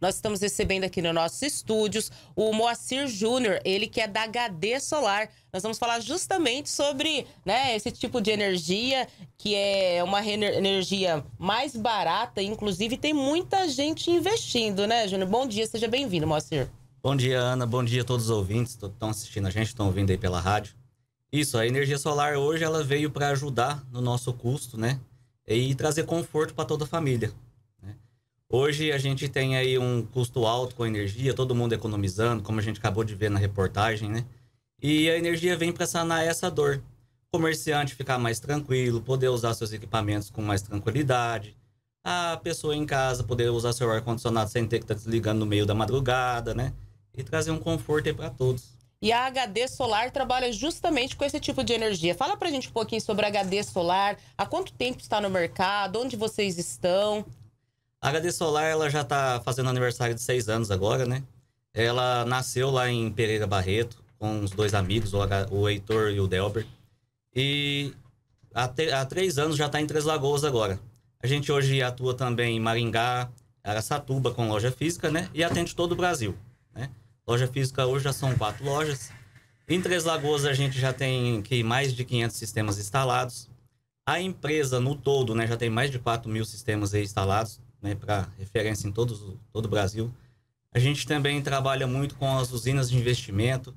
Nós estamos recebendo aqui nos nossos estúdios o Moacir Júnior, ele que é da HD Solar. Nós vamos falar justamente sobre né, esse tipo de energia, que é uma energia mais barata, inclusive tem muita gente investindo, né, Júnior? Bom dia, seja bem-vindo, Moacir. Bom dia, Ana. Bom dia a todos os ouvintes que estão assistindo a gente, estão ouvindo aí pela rádio. Isso, a energia solar hoje ela veio para ajudar no nosso custo, né? E trazer conforto para toda a família. Hoje a gente tem aí um custo alto com a energia, todo mundo economizando, como a gente acabou de ver na reportagem, né? E a energia vem para sanar essa dor. O comerciante ficar mais tranquilo, poder usar seus equipamentos com mais tranquilidade, a pessoa em casa poder usar seu ar-condicionado sem ter que estar tá desligando no meio da madrugada, né? E trazer um conforto aí para todos. E a HD Solar trabalha justamente com esse tipo de energia. Fala pra gente um pouquinho sobre a HD Solar, há quanto tempo está no mercado, onde vocês estão? A HD Solar, ela já está fazendo aniversário de seis anos agora, né? Ela nasceu lá em Pereira Barreto, com os dois amigos, o Heitor e o Delber. E há, te, há três anos já está em Três Lagoas agora. A gente hoje atua também em Maringá, Aracatuba com loja física, né? E atende todo o Brasil, né? Loja física hoje já são quatro lojas. Em Três Lagoas a gente já tem que mais de 500 sistemas instalados. A empresa no todo, né, já tem mais de 4 mil sistemas instalados né, para referência em todo o Brasil. A gente também trabalha muito com as usinas de investimento.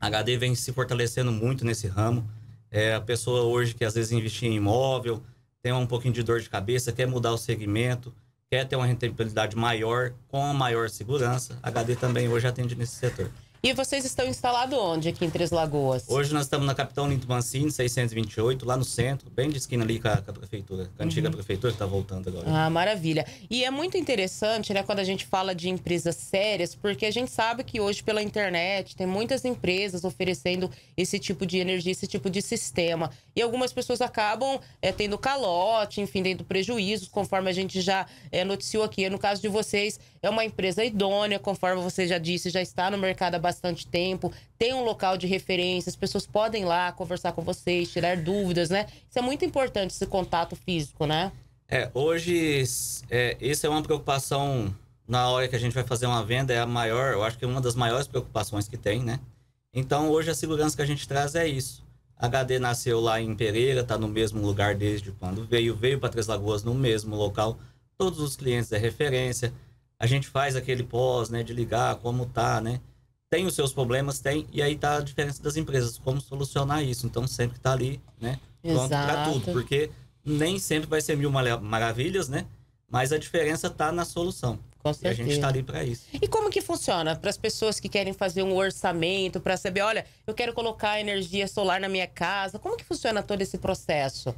A HD vem se fortalecendo muito nesse ramo. É, a pessoa hoje que às vezes investir em imóvel, tem um pouquinho de dor de cabeça, quer mudar o segmento, quer ter uma rentabilidade maior, com maior segurança. A HD também hoje atende nesse setor. E vocês estão instalados onde aqui em Três Lagoas? Hoje nós estamos na Capitão Linto Mancini, 628, lá no centro, bem de esquina ali com a, com a prefeitura, com a antiga uhum. prefeitura que está voltando agora. Ah, maravilha. E é muito interessante, né, quando a gente fala de empresas sérias, porque a gente sabe que hoje pela internet tem muitas empresas oferecendo esse tipo de energia, esse tipo de sistema. E algumas pessoas acabam é, tendo calote, enfim, tendo prejuízos, conforme a gente já é, noticiou aqui. No caso de vocês, é uma empresa idônea, conforme você já disse, já está no mercado bastante tempo, tem um local de referência, as pessoas podem ir lá conversar com vocês, tirar dúvidas, né? Isso é muito importante, esse contato físico, né? É, hoje, é, isso é uma preocupação na hora que a gente vai fazer uma venda, é a maior, eu acho que é uma das maiores preocupações que tem, né? Então, hoje a segurança que a gente traz é isso. A HD nasceu lá em Pereira, tá no mesmo lugar desde quando veio, veio para Três Lagoas no mesmo local. Todos os clientes é referência. A gente faz aquele pós, né, de ligar como tá, né? tem os seus problemas, tem, e aí tá a diferença das empresas, como solucionar isso. Então sempre tá ali, né? Pronto para tudo, porque nem sempre vai ser mil maravilhas, né? Mas a diferença tá na solução. Com certeza. E a gente está ali para isso. E como que funciona para as pessoas que querem fazer um orçamento, para saber, olha, eu quero colocar energia solar na minha casa? Como que funciona todo esse processo?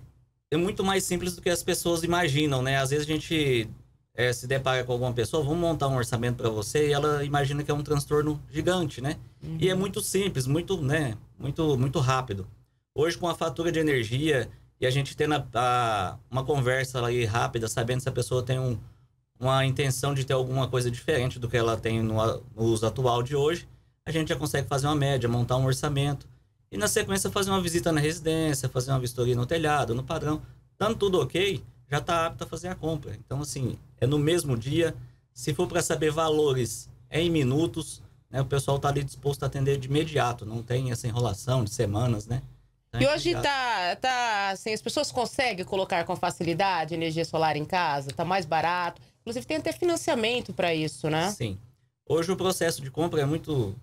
É muito mais simples do que as pessoas imaginam, né? Às vezes a gente é, se depara com alguma pessoa, vamos montar um orçamento para você e ela imagina que é um transtorno gigante, né? Uhum. E é uhum. muito simples, muito, né? Muito, muito rápido. Hoje com a fatura de energia e a gente tendo a, a, uma conversa aí rápida, sabendo se a pessoa tem um, uma intenção de ter alguma coisa diferente do que ela tem no, no uso atual de hoje, a gente já consegue fazer uma média, montar um orçamento e na sequência fazer uma visita na residência, fazer uma vistoria no telhado, no padrão, dando tudo ok, já está apto a fazer a compra. Então, assim, é no mesmo dia. Se for para saber valores, é em minutos. Né? O pessoal está ali disposto a atender de imediato. Não tem essa enrolação de semanas, né? Tá e hoje tá, tá assim, as pessoas conseguem colocar com facilidade energia solar em casa, está mais barato. Inclusive tem até financiamento para isso, né? Sim. Hoje o processo de compra é muito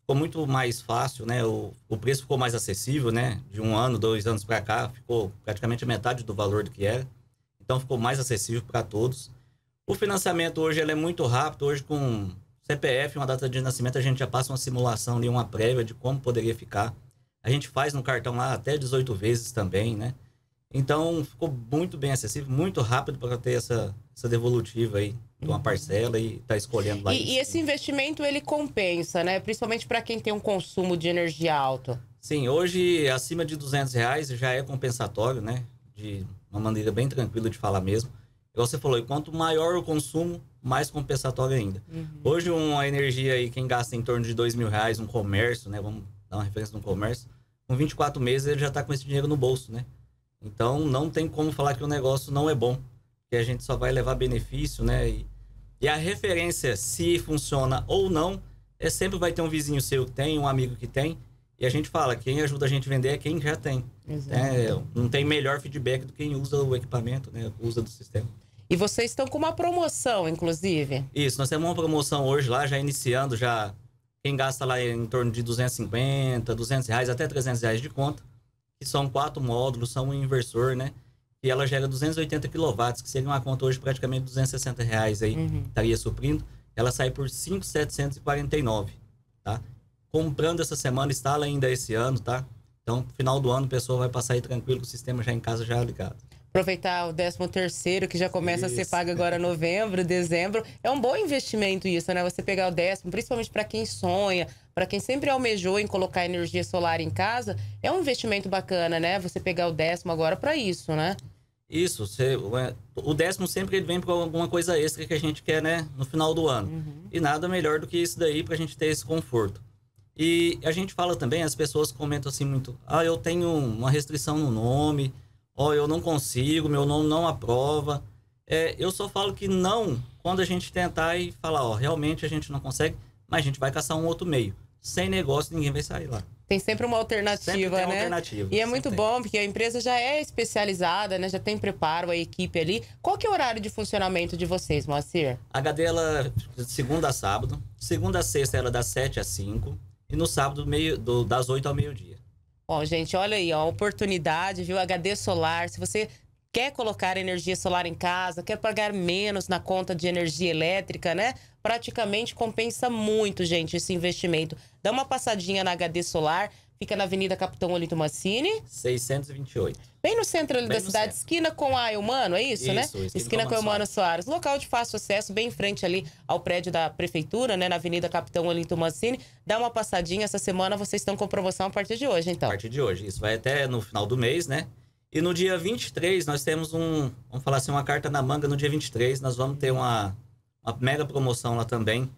ficou muito mais fácil, né? O, o preço ficou mais acessível, né? De um ano, dois anos para cá, ficou praticamente a metade do valor do que era. Então ficou mais acessível para todos. O financiamento hoje é muito rápido. Hoje com CPF, uma data de nascimento, a gente já passa uma simulação ali, uma prévia de como poderia ficar. A gente faz no cartão lá até 18 vezes também, né? Então ficou muito bem acessível, muito rápido para ter essa, essa devolutiva aí de uma uhum. parcela e tá escolhendo lá. E, e esse investimento ele compensa, né? Principalmente para quem tem um consumo de energia alto. Sim, hoje acima de 200 reais já é compensatório, né? De uma maneira bem tranquila de falar mesmo. Igual você falou, e quanto maior o consumo, mais compensatório ainda. Uhum. Hoje, uma energia aí, quem gasta em torno de dois mil reais, um comércio, né? Vamos dar uma referência no comércio. Com 24 meses, ele já está com esse dinheiro no bolso, né? Então, não tem como falar que o negócio não é bom. Que a gente só vai levar benefício, né? E, e a referência, se funciona ou não, é sempre vai ter um vizinho seu que tem, um amigo que tem. E a gente fala, quem ajuda a gente a vender é quem já tem. Né? Não tem melhor feedback do que quem usa o equipamento, né? usa do sistema. E vocês estão com uma promoção, inclusive. Isso, nós temos uma promoção hoje lá, já iniciando, já quem gasta lá em torno de 250, 200 reais, até 300 reais de conta, que são quatro módulos, são um inversor, né? E ela gera 280 kW, que seria uma conta hoje praticamente 260 reais aí, uhum. estaria suprindo. Ela sai por 5,749, tá? comprando essa semana, instala ainda esse ano, tá? Então, final do ano, a pessoa vai passar aí tranquilo com o sistema já em casa, já ligado. Aproveitar o 13 terceiro, que já começa isso. a ser pago agora novembro, dezembro. É um bom investimento isso, né? Você pegar o décimo, principalmente para quem sonha, para quem sempre almejou em colocar energia solar em casa, é um investimento bacana, né? Você pegar o décimo agora para isso, né? Isso, você, o décimo sempre ele vem com alguma coisa extra que a gente quer, né? No final do ano. Uhum. E nada melhor do que isso daí para a gente ter esse conforto. E a gente fala também, as pessoas comentam assim muito: ah, eu tenho uma restrição no nome, ó, oh, eu não consigo, meu nome não aprova. É, eu só falo que não quando a gente tentar e falar: ó, oh, realmente a gente não consegue, mas a gente vai caçar um outro meio. Sem negócio, ninguém vai sair lá. Tem sempre uma alternativa, sempre tem uma né? Alternativa, e é muito tem. bom, porque a empresa já é especializada, né? Já tem preparo, a equipe ali. Qual que é o horário de funcionamento de vocês, Moacir? A HD, é ela, segunda a sábado. Segunda a sexta, é ela é das 7 às 5. E no sábado, meio, do, das 8 ao meio-dia. Ó, gente, olha aí, ó, oportunidade, viu? HD solar. Se você quer colocar energia solar em casa, quer pagar menos na conta de energia elétrica, né? Praticamente compensa muito, gente, esse investimento. Dá uma passadinha na HD solar. Fica na Avenida Capitão Olito Mancini. 628. Bem no centro ali bem da cidade, centro. esquina com a Eumano, é isso, né? isso né? Esquina, esquina com a Eumano Soares. Soares. Local de fácil acesso, bem em frente ali ao prédio da Prefeitura, né? Na Avenida Capitão Olito Mancini. Dá uma passadinha, essa semana vocês estão com promoção a partir de hoje, então. A partir de hoje, isso vai até no final do mês, né? E no dia 23, nós temos um, vamos falar assim, uma carta na manga no dia 23. Nós vamos ter uma, uma mega promoção lá também.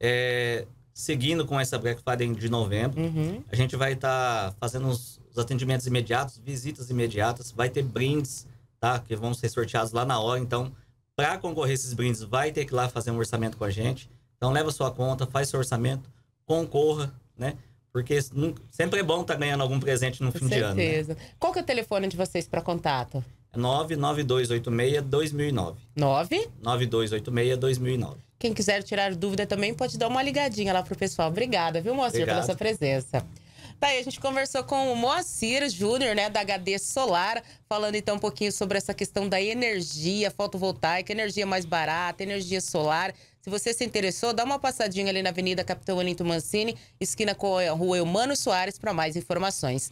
É, seguindo com essa Black Friday de novembro. Uhum. A gente vai estar tá fazendo os, os, atendimentos imediatos, visitas imediatas, vai ter brindes, tá? Que vão ser sorteados lá na hora. Então, para concorrer esses brindes, vai ter que ir lá fazer um orçamento com a gente. Então, leva sua conta, faz seu orçamento, concorra, né? Porque sempre é bom estar tá ganhando algum presente no com fim certeza. de ano. Né? Com certeza. Qual que é o telefone de vocês para contato? 99286-2009. 9? 9286-2009. Quem quiser tirar dúvida também pode dar uma ligadinha lá pro pessoal. Obrigada, viu, Moacir, Obrigado. pela sua presença. Tá aí, a gente conversou com o Moacir Júnior, né, da HD Solar, falando então um pouquinho sobre essa questão da energia fotovoltaica, energia mais barata, energia solar. Se você se interessou, dá uma passadinha ali na Avenida Capitão Anito Mancini, esquina com a Rua Eumano Soares, para mais informações.